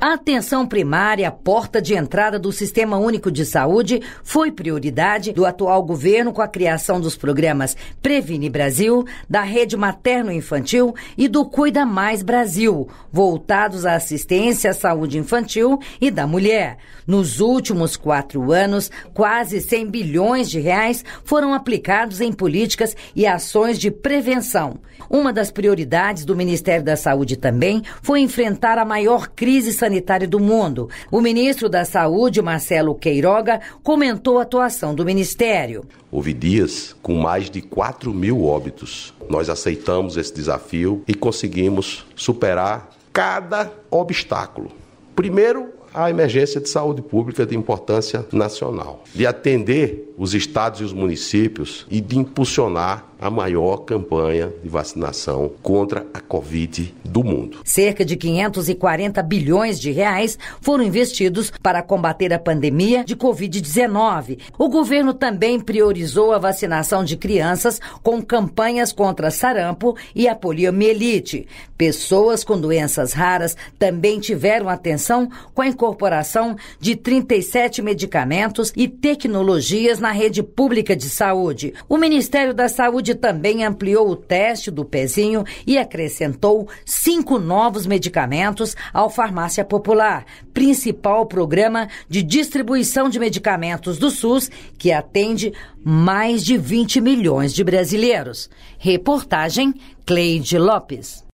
A atenção primária, porta de entrada do Sistema Único de Saúde, foi prioridade do atual governo com a criação dos programas Previne Brasil, da Rede Materno-Infantil e do Cuida Mais Brasil, voltados à assistência à saúde infantil e da mulher. Nos últimos quatro anos, quase 100 bilhões de reais foram aplicados em políticas e ações de prevenção. Uma das prioridades do Ministério da Saúde também foi enfrentar a maior crise sanitária sanitário do mundo. O ministro da Saúde, Marcelo Queiroga, comentou a atuação do ministério. Houve dias com mais de 4 mil óbitos. Nós aceitamos esse desafio e conseguimos superar cada obstáculo. Primeiro, a emergência de saúde pública de importância nacional, de atender os estados e os municípios e de impulsionar a maior campanha de vacinação contra a Covid do mundo. Cerca de 540 bilhões de reais foram investidos para combater a pandemia de Covid-19. O governo também priorizou a vacinação de crianças com campanhas contra sarampo e a poliomielite. Pessoas com doenças raras também tiveram atenção com a incorporação de 37 medicamentos e tecnologias na rede pública de saúde. O Ministério da Saúde saúde também ampliou o teste do pezinho e acrescentou cinco novos medicamentos ao Farmácia Popular, principal programa de distribuição de medicamentos do SUS que atende mais de 20 milhões de brasileiros. Reportagem Cleide Lopes.